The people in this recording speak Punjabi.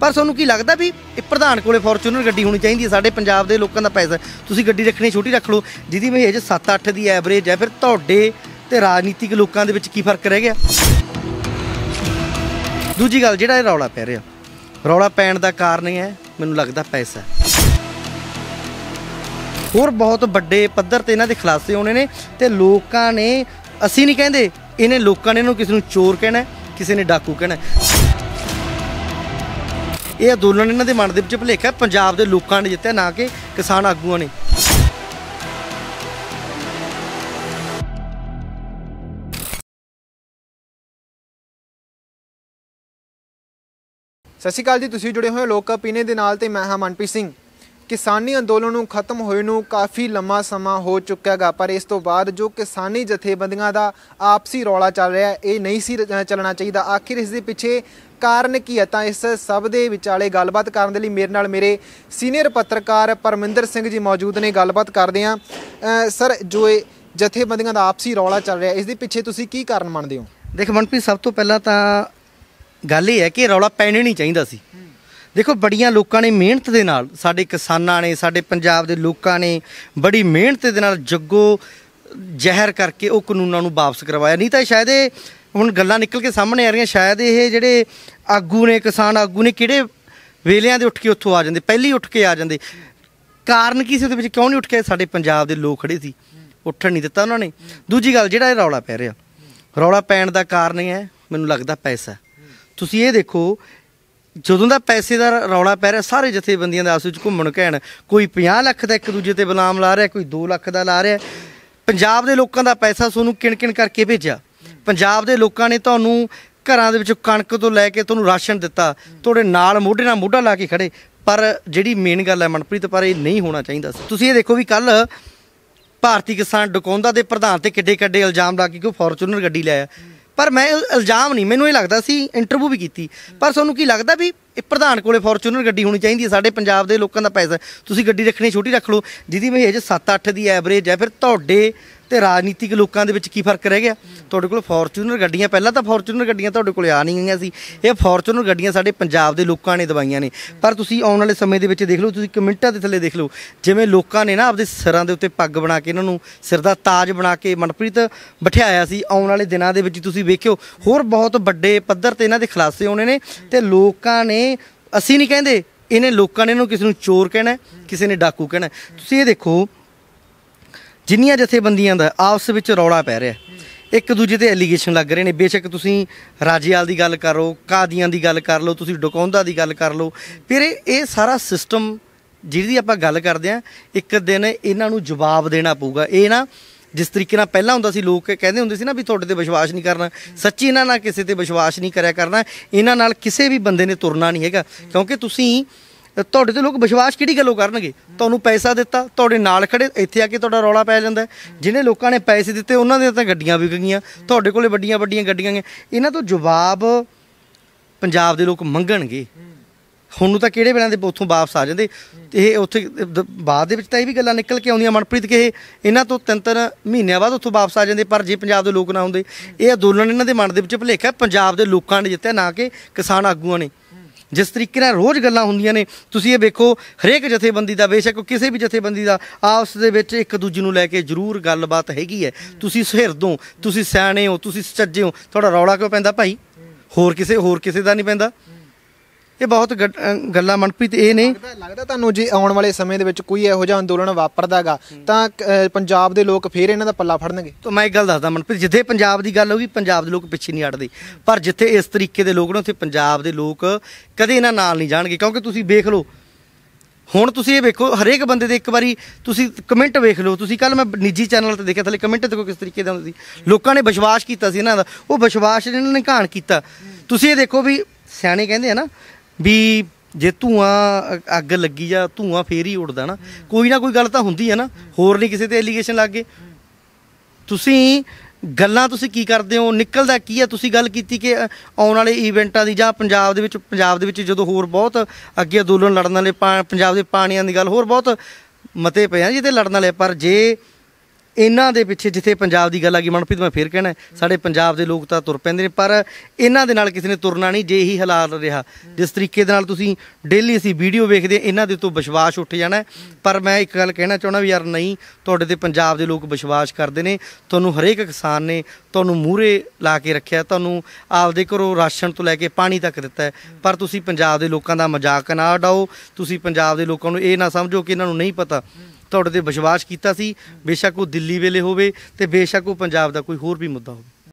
ਪਰ ਤੁਹਾਨੂੰ ਕੀ ਲੱਗਦਾ ਵੀ ਇਹ ਪ੍ਰਧਾਨ ਕੋਲੇ ਫੋਰਚੂਨਰ ਗੱਡੀ ਹੋਣੀ ਚਾਹੀਦੀ ਹੈ ਸਾਡੇ ਪੰਜਾਬ ਦੇ ਲੋਕਾਂ ਦਾ ਪੈਸਾ ਤੁਸੀਂ ਗੱਡੀ ਰੱਖਣੀ ਛੋਟੀ ਰੱਖ ਲਓ ਜਿਹਦੀ ਮਹੇਜ 7-8 ਦੀ ਐਵਰੇਜ ਹੈ ਫਿਰ ਤੁਹਾਡੇ ਤੇ ਰਾਜਨੀਤਿਕ ਲੋਕਾਂ ਦੇ ਵਿੱਚ ਕੀ ਫਰਕ ਰਹਿ ਗਿਆ ਦੂਜੀ ਗੱਲ ਜਿਹੜਾ ਇਹ ਰੌਲਾ ਪੈ ਰਿਹਾ ਰੌਲਾ ਪੈਣ ਦਾ ਕਾਰਨ ਹੈ ਮੈਨੂੰ ਲੱਗਦਾ ਪੈਸਾ ਹੋਰ ਬਹੁਤ ਵੱਡੇ ਪੱਧਰ ਤੇ ਇਹਨਾਂ ਦੇ ਖਲਾਸੇ ਹੋਣੇ ਨੇ ਤੇ ਲੋਕਾਂ ਨੇ ਅਸੀਂ ਨਹੀਂ ਕਹਿੰਦੇ ਇਹਨੇ ਲੋਕਾਂ ਨੇ ਇਹਨੂੰ ਕਿਸੇ ਨੂੰ ਚੋਰ ਕਹਿਣਾ ਕਿਸੇ ਨੇ ਡਾਕੂ ਕਹਿਣਾ ਇਹ ਅੰਦੋਲਨ ਇਹਨਾਂ ਦੇ ਮਨ ਦੇ ਵਿੱਚ ਭਲੇਖਾ ਪੰਜਾਬ ਦੇ ਲੋਕਾਂ ਨੇ ਜਿੱਤਿਆ ਨਾ ਕਿ ਕਿਸਾਨ ਆਗੂਆਂ ਨੇ ਸਸੀਕਾਲ ਜੀ ਤੁਸੀਂ ਜੁੜੇ ਹੋਏ ਲੋਕ ਪੀਨੇ ਦੇ ਨਾਲ ਤੇ ਮੈਂ ਹਾਂ ਮਨਪ੍ਰੀਤ ਸਿੰਘ ਕਿਸਾਨੀ ਅੰਦੋਲਨ ਨੂੰ ਖਤਮ ਹੋਏ ਨੂੰ ਕਾਫੀ ਲੰਮਾ ਸਮਾਂ ਹੋ ਚੁੱਕਿਆਗਾ ਪਰ ਇਸ ਤੋਂ ਬਾਅਦ ਜੋ ਕਿਸਾਨੀ ਜਥੇਬੰਦੀਆਂ ਦਾ ਆਪਸੀ ਰੌਲਾ ਚੱਲ ਰਿਹਾ ਇਹ ਨਹੀਂ ਸੀ ਚੱਲਣਾ ਚਾਹੀਦਾ ਆਖਿਰ ਇਸ ਦੇ ਪਿੱਛੇ ਕਾਰਨ ਕੀ ਹੈ ਤਾਂ ਇਸ ਸਭ ਦੇ ਵਿਚਾਲੇ ਗੱਲਬਾਤ ਕਰਨ ਦੇ ਲਈ ਮੇਰੇ ਨਾਲ ਮੇਰੇ ਸੀਨੀਅਰ ਪੱਤਰਕਾਰ ਪਰਮਿੰਦਰ ਸਿੰਘ ਜੀ ਮੌਜੂਦ ਨੇ ਗੱਲਬਾਤ ਕਰਦੇ ਆ ਸਰ ਜੋ ਇਹ ਜਥੇਬੰਦੀਆਂ ਦਾ ਆਪਸੀ ਰੌਲਾ ਚੱਲ ਰਿਹਾ ਇਸ ਦੇ ਪਿੱਛੇ ਤੁਸੀਂ ਕੀ ਕਾਰਨ ਮੰਨਦੇ ਹੋ ਦੇਖ ਮਨਪ੍ਰੀਤ ਸਭ ਤੋਂ ਪਹਿਲਾਂ ਤਾਂ ਗੱਲ ਇਹ ਹੈ ਕਿ ਰੌਲਾ ਪੈਣਾ ਨਹੀਂ ਚਾਹੀਦਾ ਸੀ ਦੇਖੋ ਬੜੀਆਂ ਲੋਕਾਂ ਨੇ ਮਿਹਨਤ ਦੇ ਨਾਲ ਸਾਡੇ ਕਿਸਾਨਾਂ ਨੇ ਸਾਡੇ ਪੰਜਾਬ ਦੇ ਲੋਕਾਂ ਨੇ ਬੜੀ ਮਿਹਨਤ ਦੇ ਨਾਲ ਜੱਗੋ ਜ਼ਹਿਰ ਕਰਕੇ ਉਹ ਕਾਨੂੰਨਾਂ ਨੂੰ ਵਾਪਸ ਕਰਵਾਇਆ ਨਹੀਂ ਤਾਂ ਸ਼ਾਇਦ ਇਹ ਹੁਣ ਗੱਲਾਂ ਨਿਕਲ ਕੇ ਸਾਹਮਣੇ ਆ ਰਹੀਆਂ ਸ਼ਾਇਦ ਇਹ ਜਿਹੜੇ ਆਗੂ ਨੇ ਕਿਸਾਨ ਆਗੂ ਨੇ ਕਿਹੜੇ ਵੇਲਿਆਂ ਦੇ ਉੱਠ ਕੇ ਉੱਥੋਂ ਆ ਜਾਂਦੇ ਪਹਿਲੀ ਉੱਠ ਕੇ ਆ ਜਾਂਦੇ ਕਾਰਨ ਕੀ ਸੀ ਉਹਦੇ ਵਿੱਚ ਕਿਉਂ ਨਹੀਂ ਉੱਠ ਕੇ ਸਾਡੇ ਪੰਜਾਬ ਦੇ ਲੋਕ ਖੜੇ ਸੀ ਉੱਠਣ ਨਹੀਂ ਦਿੱਤਾ ਉਹਨਾਂ ਨੇ ਦੂਜੀ ਗੱਲ ਜਿਹੜਾ ਇਹ ਰੌਲਾ ਪੈ ਰਿਹਾ ਰੌਲਾ ਪੈਣ ਦਾ ਕਾਰਨ ਇਹ ਹੈ ਮੈਨੂੰ ਲੱਗਦਾ ਪੈਸਾ ਤੁਸੀਂ ਇਹ ਦੇਖੋ ਜਦੋਂ ਦਾ ਪੈਸੇ ਦਾ ਰੌਲਾ ਪੈ ਰਿਹਾ ਸਾਰੇ ਜਥੇਬੰਦੀਆਂ ਦਾ ਆਸੂ ਵਿੱਚ ਘੁੰਮਣ ਘੈਣ ਕੋਈ 50 ਲੱਖ ਦਾ ਇੱਕ ਦੂਜੇ ਤੇ ਬਲਾਮ ਲਾ ਰਿਹਾ ਕੋਈ 2 ਲੱਖ ਦਾ ਲਾ ਰਿਹਾ ਪੰਜਾਬ ਦੇ ਲੋਕਾਂ ਦਾ ਪੈਸਾ ਸੋਨੂੰ ਕਿਣ-ਕਿਣ ਕਰਕੇ ਭੇਜਿਆ ਪੰਜਾਬ ਦੇ ਲੋਕਾਂ ਨੇ ਤੁਹਾਨੂੰ ਘਰਾਂ ਦੇ ਵਿੱਚ ਕਣਕ ਤੋਂ ਲੈ ਕੇ ਤੁਹਾਨੂੰ ਰਾਸ਼ਨ ਦਿੱਤਾ ਤੁਹਾਡੇ ਨਾਲ ਮੋਢੇ ਨਾਲ ਮੋਢਾ ਲਾ ਕੇ ਖੜੇ ਪਰ ਜਿਹੜੀ ਮੇਨ ਗੱਲ ਹੈ ਮਨਪ੍ਰੀਤ ਪਰ ਇਹ ਨਹੀਂ ਹੋਣਾ ਚਾਹੀਦਾ ਸੀ ਤੁਸੀਂ ਇਹ ਦੇਖੋ ਵੀ ਕੱਲ ਭਾਰਤੀ ਕਿਸਾਨ ਡਕੌਂਦਾ ਦੇ ਪ੍ਰਧਾਨ ਤੇ ਕਿੱਡੇ ਕੱਡੇ ਇਲਜ਼ਾਮ ਲਾ ਕੇ ਕਿ ਉਹ ਫੋਰਚੂਨਰ ਗੱਡੀ ਲਿਆਇਆ ਪਰ ਮੈਂ ਇਲਜ਼ਾਮ ਨਹੀਂ ਮੈਨੂੰ ਇਹ ਲੱਗਦਾ ਸੀ ਇੰਟਰਵਿਊ ਵੀ ਕੀਤੀ ਪਰ ਤੁਹਾਨੂੰ ਕੀ ਲੱਗਦਾ ਵੀ ਇਹ ਪ੍ਰਧਾਨ ਕੋਲੇ ਫੋਰਚੂਨਰ ਗੱਡੀ ਹੋਣੀ ਚਾਹੀਦੀ ਹੈ ਸਾਡੇ ਪੰਜਾਬ ਦੇ ਲੋਕਾਂ ਦਾ ਪੈਸਾ ਤੁਸੀਂ ਗੱਡੀ ਰੱਖਣੀ ਛੋਟੀ ਰੱਖ ਲਓ ਜਿਹਦੀ ਮਹੇਜ 7-8 ਦੀ ਐਵਰੇਜ ਹੈ ਫਿਰ ਤੁਹਾਡੇ ਤੇ ਰਾਜਨੀਤਿਕ ਲੋਕਾਂ ਦੇ ਵਿੱਚ ਕੀ ਫਰਕ ਰਹਿ ਗਿਆ ਤੁਹਾਡੇ ਕੋਲ ਫੋਰਚੂਨਰ ਗੱਡੀਆਂ ਪਹਿਲਾਂ ਤਾਂ ਫੋਰਚੂਨਰ ਗੱਡੀਆਂ ਤੁਹਾਡੇ ਕੋਲ ਆ ਨਹੀਂ ਗਈਆਂ ਸੀ ਇਹ ਫੋਰਚੂਨਰ ਗੱਡੀਆਂ ਸਾਡੇ ਪੰਜਾਬ ਦੇ ਲੋਕਾਂ ਨੇ ਦਵਾਈਆਂ ਨੇ ਪਰ ਤੁਸੀਂ ਆਉਣ ਵਾਲੇ ਸਮੇਂ ਦੇ ਵਿੱਚ ਦੇਖ ਲਓ ਤੁਸੀਂ ਕਮੈਂਟਾਂ ਦੇ ਥੱਲੇ ਦੇਖ ਲਓ ਜਿਵੇਂ ਲੋਕਾਂ ਨੇ ਨਾ ਆਪਦੇ ਸਿਰਾਂ ਦੇ ਉੱਤੇ ਪੱਗ ਬਣਾ ਕੇ ਇਹਨਾਂ ਨੂੰ ਸਿਰ ਦਾ ਤਾਜ ਬਣਾ ਕੇ ਮਨਪ੍ਰੀਤ ਬਿਠਾਇਆ ਸੀ ਆਉਣ ਵਾਲੇ ਦਿਨਾਂ ਦੇ ਵਿੱਚ ਤੁਸੀਂ ਵੇਖਿਓ ਹੋਰ ਬਹੁਤ ਵੱਡੇ ਪੱਧਰ ਤੇ ਇਹਨਾਂ ਦੇ ਖਲਾਸੇ ਹੋਣੇ ਨੇ ਤੇ ਲੋਕਾਂ ਨੇ ਅਸੀਂ ਨਹੀਂ ਕਹਿੰਦੇ ਇਹਨੇ ਲੋਕਾਂ ਨੇ ਇਹਨੂੰ ਕਿਸੇ ਨੂੰ ਚੋਰ ਕਹਿਣਾ ਕਿਸੇ ਨੇ ਡਾਕੂ ਕਹਿਣਾ ਤੁਸੀਂ ਇਹ ਦੇਖੋ ਜਿੰਨੀਆਂ ਜਥੇਬੰਦੀਆਂ ਦਾ ਆਪਸ ਵਿੱਚ ਰੌਲਾ ਪੈ ਰਿਹਾ ਇੱਕ ਦੂਜੇ ਤੇ ਐਲੀਗੇਸ਼ਨ ਲੱਗ ਰਹੇ ਨੇ ਬੇਸ਼ੱਕ ਤੁਸੀਂ ਰਾਜੇਵਾਲ ਦੀ ਗੱਲ ਕਰੋ ਕਾਦੀਆਂ ਦੀ ਗੱਲ ਕਰ ਲਓ ਤੁਸੀਂ ਡਕੌਂਦਾ ਦੀ ਗੱਲ ਕਰ ਲਓ ਫਿਰ ਇਹ ਸਾਰਾ ਸਿਸਟਮ ਜਿਹਦੀ ਆਪਾਂ ਗੱਲ ਕਰਦੇ ਆ ਇੱਕ ਦਿਨ ਇਹਨਾਂ ਨੂੰ ਜਵਾਬ ਦੇਣਾ ਪਊਗਾ ਇਹ ਨਾ ਜਿਸ ਤਰੀਕੇ ਨਾਲ ਪਹਿਲਾਂ ਹੁੰਦਾ ਸੀ ਲੋਕ ਕਹਿੰਦੇ ਹੁੰਦੇ ਸੀ ਨਾ ਵੀ ਤੁਹਾਡੇ ਤੇ ਵਿਸ਼ਵਾਸ ਨਹੀਂ ਕਰਨਾ ਸੱਚੀ ਇਹਨਾਂ ਨਾਲ ਕਿਸੇ ਤੇ ਵਿਸ਼ਵਾਸ ਨਹੀਂ ਕਰਿਆ ਕਰਨਾ ਇਹਨਾਂ ਨਾਲ ਕਿਸੇ ਵੀ ਬੰਦੇ ਨੇ ਤੁਰਨਾ ਨਹੀਂ ਹੈਗਾ ਕਿਉਂਕਿ ਤੁਸੀਂ ਤੁਹਾਡੇ ਤੇ ਲੋਕ ਵਿਸ਼ਵਾਸ ਕਿਹੜੀ ਗੱਲੋਂ ਕਰਨਗੇ ਤੁਹਾਨੂੰ ਪੈਸਾ ਦਿੱਤਾ ਤੁਹਾਡੇ ਨਾਲ ਖੜੇ ਇੱਥੇ ਆ ਕੇ ਤੁਹਾਡਾ ਰੌਲਾ ਪੈ ਜਾਂਦਾ ਜਿਨੇ ਲੋਕਾਂ ਨੇ ਪੈਸੇ ਦਿੱਤੇ ਉਹਨਾਂ ਦੇ ਤਾਂ ਗੱਡੀਆਂ ਵਿਕ ਗਈਆਂ ਤੁਹਾਡੇ ਕੋਲੇ ਵੱਡੀਆਂ ਵੱਡੀਆਂ ਗੱਡੀਆਂ ਨੇ ਇਹਨਾਂ ਤੋਂ ਜਵਾਬ ਪੰਜਾਬ ਦੇ ਲੋਕ ਮੰਗਣਗੇ ਹੁਣ ਨੂੰ ਤਾਂ ਕਿਹੜੇ ਵੇਲੇ ਦੇ ਉੱਥੋਂ ਵਾਪਸ ਆ ਜਾਂਦੇ ਇਹ ਉੱਥੇ ਬਾਅਦ ਦੇ ਵਿੱਚ ਤਾਂ ਇਹ ਵੀ ਗੱਲਾਂ ਨਿਕਲ ਕੇ ਆਉਂਦੀਆਂ ਮਨਪ੍ਰੀਤ ਕਿ ਇਹ ਇਹਨਾਂ ਤੋਂ ਤਿੰਨ ਤਿੰਨ ਮਹੀਨਿਆਂ ਬਾਅਦ ਉੱਥੋਂ ਵਾਪਸ ਆ ਜਾਂਦੇ ਪਰ ਜੇ ਪੰਜਾਬ ਦੇ ਲੋਕ ਨਾ ਹੁੰਦੇ ਇਹ ਅੰਦੋਲਨ ਇਹਨਾਂ ਦੇ ਮਨ ਦੇ ਵਿੱਚ ਭੁਲੇਖਾ ਪੰਜਾਬ ਦੇ ਲੋਕਾਂ ਨੇ ਜਿੱਤਿਆ ਨਾ ਕਿ ਕਿਸਾਨ ਆਗੂਆਂ ਨੇ ਜਿਸ ਤਰੀਕੇ ਨਾਲ ਰੋਜ਼ ਗੱਲਾਂ ਹੁੰਦੀਆਂ ਨੇ ਤੁਸੀਂ ਇਹ ਵੇਖੋ ਹਰੇਕ ਜਥੇਬੰਦੀ ਦਾ ਬੇਸ਼ੱਕ ਕਿਸੇ ਵੀ ਜਥੇਬੰਦੀ ਦਾ ਆਪਸ ਦੇ ਵਿੱਚ ਇੱਕ ਦੂਜੇ ਨੂੰ ਲੈ ਕੇ ਜ਼ਰੂਰ ਗੱਲਬਾਤ ਹੈਗੀ ਹੈ ਤੁਸੀਂ ਸਿਰਦੋਂ ਤੁਸੀਂ ਸਿਆਣੇ ਹੋ ਤੁਸੀਂ ਸੱਜੇ ਹੋ ਤੁਹਾਡਾ ਰੌਲਾ ਕਿਉਂ ਪੈਂਦਾ ਭਾਈ ਹੋਰ ਕਿਸੇ ਹੋਰ ਕਿਸੇ ਦਾ ਨਹੀਂ ਪੈਂਦਾ ਇਹ ਬਹੁਤ ਗੱਲਾਂ ਮਨਪ੍ਰੀਤ ਇਹ ਨੇ ਲੱਗਦਾ ਤੁਹਾਨੂੰ ਜੇ ਆਉਣ ਵਾਲੇ ਸਮੇਂ ਦੇ ਵਿੱਚ ਕੋਈ ਇਹੋ ਜਿਹਾ ਅੰਦੋਲਨ ਵਾਪਰਦਾਗਾ ਤਾਂ ਪੰਜਾਬ ਦੇ ਲੋਕ ਫੇਰ ਇਹਨਾਂ ਦਾ ਪੱਲਾ ਫੜਨਗੇ ਤਾਂ ਮੈਂ ਇੱਕ ਗੱਲ ਦੱਸਦਾ ਮਨਪ੍ਰੀਤ ਜਿੱਥੇ ਪੰਜਾਬ ਦੀ ਗੱਲ ਹੋਗੀ ਪੰਜਾਬ ਦੇ ਲੋਕ ਪਿੱਛੇ ਨਹੀਂ ਹਟਦੇ ਪਰ ਜਿੱਥੇ ਇਸ ਤਰੀਕੇ ਦੇ ਲੋਕ ਨੇ ਉੱਥੇ ਪੰਜਾਬ ਦੇ ਲੋਕ ਕਦੇ ਇਹਨਾਂ ਨਾਲ ਨਹੀਂ ਜਾਣਗੇ ਕਿਉਂਕਿ ਤੁਸੀਂ ਵੇਖ ਲਓ ਹੁਣ ਤੁਸੀਂ ਇਹ ਵੇਖੋ ਹਰੇਕ ਬੰਦੇ ਦੇ ਇੱਕ ਵਾਰੀ ਤੁਸੀਂ ਕਮੈਂਟ ਵੇਖ ਲਓ ਤੁਸੀਂ ਕੱਲ ਮੈਂ ਨਿੱਜੀ ਚੈਨਲ ਤੇ ਦੇਖਿਆ ਥੱਲੇ ਕਮੈਂਟ ਦੇਖੋ ਕਿਸ ਤਰੀਕੇ ਦਾ ਹੁੰਦਾ ਸੀ ਲੋਕਾਂ ਨੇ ਵਿਸ਼ਵਾਸ ਕੀਤਾ ਸੀ ਇਹਨਾਂ ਦਾ ਉਹ ਵਿਸ਼ਵਾਸ ਇਹਨਾਂ ਨੇ ਘਾਣ ਕੀਤਾ ਤੁਸੀਂ ਇਹ ਦੇਖੋ ਵੀ ਸਿਆਣੇ ਕਹਿੰਦੇ ਆ ਨਾ ਵੀ ਜੇ ਧੂਆਂ ਅੱਗ ਲੱਗੀ ਜਾਂ ਧੂਆਂ ਫੇਰ ਹੀ ਉੱਡਦਾ ਨਾ ਕੋਈ ਨਾ ਕੋਈ ਗੱਲ ਤਾਂ ਹੁੰਦੀ ਹੈ ਨਾ ਹੋਰ ਨਹੀਂ ਕਿਸੇ ਤੇ ਐਲੀਗੇਸ਼ਨ ਲੱਗੇ ਤੁਸੀਂ ਗੱਲਾਂ ਤੁਸੀਂ ਕੀ ਕਰਦੇ ਹੋ ਨਿਕਲਦਾ ਕੀ ਹੈ ਤੁਸੀਂ ਗੱਲ ਕੀਤੀ ਕਿ ਆਉਣ ਵਾਲੇ ਇਵੈਂਟਾਂ ਦੀ ਜਾਂ ਪੰਜਾਬ ਦੇ ਵਿੱਚ ਪੰਜਾਬ ਦੇ ਵਿੱਚ ਜਦੋਂ ਹੋਰ ਬਹੁਤ ਅੱਗੇ ਅਦੋਲਨ ਲੜਨ ਵਾਲੇ ਪੰਜਾਬ ਦੇ ਪਾਣੀਆਂ ਦੀ ਗੱਲ ਹੋਰ ਬਹੁਤ ਮਤੇ ਪਏ ਆ ਜਿਹਦੇ ਲੜਨ ਵਾਲੇ ਪਰ ਜੇ ਇਹਨਾਂ ਦੇ ਪਿੱਛੇ ਜਿੱਥੇ ਪੰਜਾਬ ਦੀ ਗੱਲ ਆ ਗਈ ਮਨਪ੍ਰੀਤ ਮੈਂ ਫੇਰ ਕਹਿਣਾ ਸਾਡੇ ਪੰਜਾਬ ਦੇ ਲੋਕ ਤਾਂ ਤੁਰ ਪੈਂਦੇ ਨੇ ਪਰ ਇਹਨਾਂ ਦੇ ਨਾਲ ਕਿਸੇ ਨੇ ਤੁਰਨਾ ਨਹੀਂ ਜੇ ਇਹੀ ਹਾਲਾਤ ਰਿਹਾ ਜਿਸ ਤਰੀਕੇ ਦੇ ਨਾਲ ਤੁਸੀਂ ਡੇਲੀ ਅਸੀਂ ਵੀਡੀਓ ਵੇਖਦੇ ਇਹਨਾਂ ਦੇ ਤੋਂ ਵਿਸ਼ਵਾਸ ਉੱਠ ਜਾਣਾ ਪਰ ਮੈਂ ਇੱਕ ਗੱਲ ਕਹਿਣਾ ਚਾਹੁੰਦਾ ਵੀ ਯਾਰ ਨਹੀਂ ਤੁਹਾਡੇ ਤੇ ਪੰਜਾਬ ਦੇ ਲੋਕ ਵਿਸ਼ਵਾਸ ਕਰਦੇ ਨੇ ਤੁਹਾਨੂੰ ਹਰੇਕ ਕਿਸਾਨ ਨੇ ਤੁਹਾਨੂੰ ਮੂਹਰੇ ਲਾ ਕੇ ਰੱਖਿਆ ਤੁਹਾਨੂੰ ਆਪਦੇ ਘਰੋਂ ਰਾਸ਼ਨ ਤੋਂ ਲੈ ਕੇ ਪਾਣੀ ਤੱਕ ਦਿੱਤਾ ਪਰ ਤੁਸੀਂ ਪੰਜਾਬ ਦੇ ਲੋਕਾਂ ਦਾ ਮਜ਼ਾਕ ਨਾ ਉਡਾਓ ਤੁਸੀਂ ਪੰਜਾਬ ਦੇ ਲੋਕਾਂ ਨੂੰ ਇਹ ਨਾ ਸਮਝੋ ਕਿ ਇਹਨਾਂ ਨੂੰ ਨਹੀਂ ਪਤਾ ਤੁਹਾਡੇ ਤੇ ਵਿਸ਼ਵਾਸ ਕੀਤਾ ਸੀ ਬੇਸ਼ੱਕ ਉਹ ਦਿੱਲੀ ਵੇਲੇ ਹੋਵੇ ਤੇ ਬੇਸ਼ੱਕ ਉਹ ਪੰਜਾਬ ਦਾ ਕੋਈ ਹੋਰ ਵੀ ਮੁੱਦਾ ਹੋਵੇ